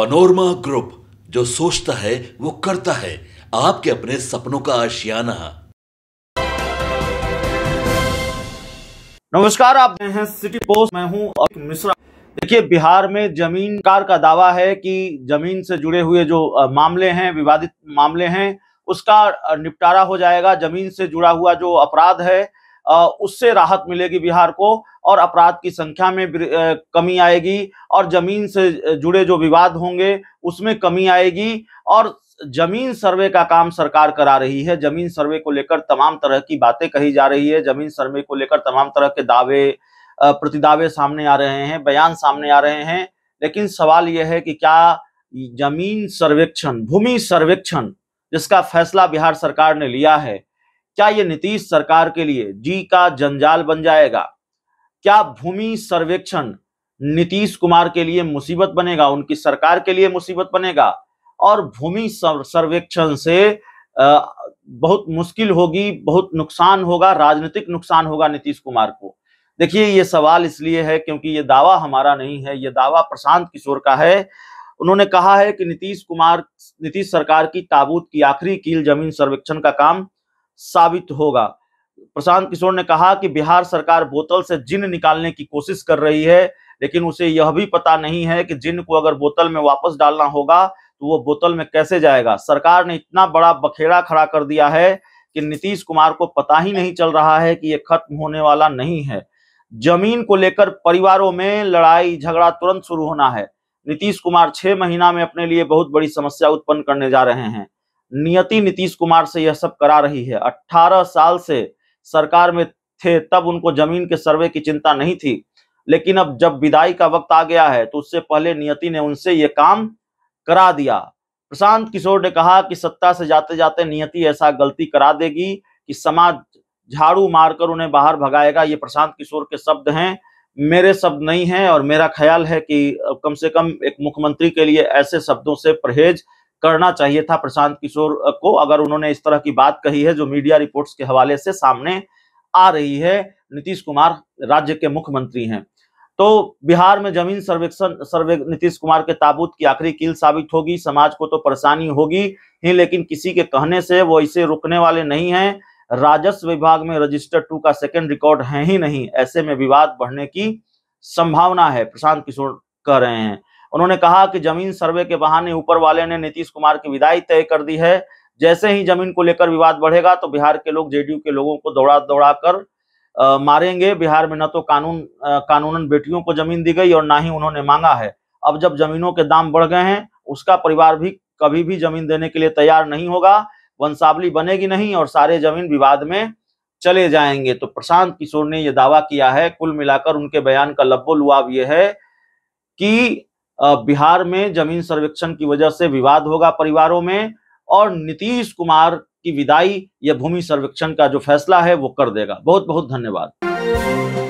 panorama group जो सोचता है वो करता है आपके अपने सपनों का आशियाना नमस्कार आप हैं सिटी पोस्ट मैं हूं अब मिश्रा देखिए बिहार में जमीन कार का दावा है कि जमीन से जुड़े हुए जो मामले हैं विवादित मामले हैं उसका निपटारा हो जाएगा जमीन से जुड़ा हुआ जो अपराध है उससे राहत मिलेगी बिहार को और अपराध की संख्या में कमी आएगी और जमीन से जुड़े जो विवाद होंगे उसमें कमी आएगी और जमीन सर्वे का काम सरकार करा रही है जमीन सर्वे को लेकर तमाम तरह की बातें कही जा रही है जमीन सर्वे को लेकर तमाम तरह के दावे प्रतिदावे सामने आ रहे हैं बयान सामने आ रहे हैं लेकिन सवाल यह है कि क्या जमीन सर्वेक्षण भूमि सर्वेक्षण जिसका फैसला बिहार सरकार ने लिया है क्या ये नीतीश सरकार के लिए जी का जंजाल बन जाएगा क्या भूमि सर्वेक्षण नीतीश कुमार के लिए मुसीबत बनेगा उनकी सरकार के लिए मुसीबत बनेगा और भूमि सर्वेक्षण से बहुत मुश्किल होगी बहुत नुकसान होगा राजनीतिक नुकसान होगा नीतीश कुमार को देखिए ये सवाल इसलिए है क्योंकि ये दावा हमारा नहीं है ये दावा प्रशांत किशोर का है उन्होंने कहा है कि नीतीश कुमार नीतीश सरकार की ताबूत की आखिरी कील जमीन सर्वेक्षण का काम साबित होगा प्रशांत किशोर ने कहा कि बिहार सरकार बोतल से जिन निकालने की कोशिश कर रही है लेकिन उसे यह भी पता नहीं है कि जिन को अगर बोतल में वापस डालना होगा तो वो बोतल में कैसे जाएगा सरकार ने इतना बड़ा बखेड़ा खड़ा कर दिया है कि नीतीश कुमार को पता ही नहीं चल रहा है कि ये खत्म होने वाला नहीं है जमीन को लेकर परिवारों में लड़ाई झगड़ा तुरंत शुरू होना है नीतीश कुमार छह महीना में अपने लिए बहुत बड़ी समस्या उत्पन्न करने जा रहे हैं नियति नीतीश कुमार से यह सब करा रही है 18 साल से सरकार में थे तब उनको जमीन के सर्वे की चिंता नहीं थी लेकिन अब जब विदाई का वक्त आ गया है तो उससे पहले नियति ने उनसे ये काम करा दिया प्रशांत किशोर ने कहा कि सत्ता से जाते जाते नियति ऐसा गलती करा देगी कि समाज झाड़ू मारकर उन्हें बाहर भगाएगा ये प्रशांत किशोर के शब्द हैं मेरे शब्द नहीं हैं और मेरा ख्याल है कि कम से कम एक मुख्यमंत्री के लिए ऐसे शब्दों से परहेज करना चाहिए था प्रशांत किशोर को अगर उन्होंने इस तरह की बात कही है जो मीडिया रिपोर्ट्स के हवाले से सामने आ रही है नीतीश कुमार राज्य के मुख्यमंत्री हैं तो बिहार में जमीन सर्वेक्षण सर्वे नीतीश कुमार के ताबूत की आखिरी कील साबित होगी समाज को तो परेशानी होगी ही लेकिन किसी के कहने से वो इसे रुकने वाले नहीं है राजस्व विभाग में रजिस्टर टू का सेकेंड रिकॉर्ड है ही नहीं ऐसे में विवाद बढ़ने की संभावना है प्रशांत किशोर कह रहे हैं उन्होंने कहा कि जमीन सर्वे के बहाने ऊपर वाले ने नीतीश कुमार की विदाई तय कर दी है जैसे ही जमीन को लेकर विवाद बढ़ेगा तो बिहार के लोग जेडीयू के लोगों को दौड़ा दौड़ा कर आ, मारेंगे बिहार में न तो कानून आ, कानूनन बेटियों को जमीन दी गई और ना ही उन्होंने मांगा है अब जब जमीनों के दाम बढ़ गए हैं उसका परिवार भी कभी भी जमीन देने के लिए तैयार नहीं होगा वंशावली बनेगी नहीं और सारे जमीन विवाद में चले जाएंगे तो प्रशांत किशोर ने यह दावा किया है कुल मिलाकर उनके बयान का लब्बो लुआब यह है कि बिहार में जमीन सर्वेक्षण की वजह से विवाद होगा परिवारों में और नीतीश कुमार की विदाई या भूमि सर्वेक्षण का जो फैसला है वो कर देगा बहुत बहुत धन्यवाद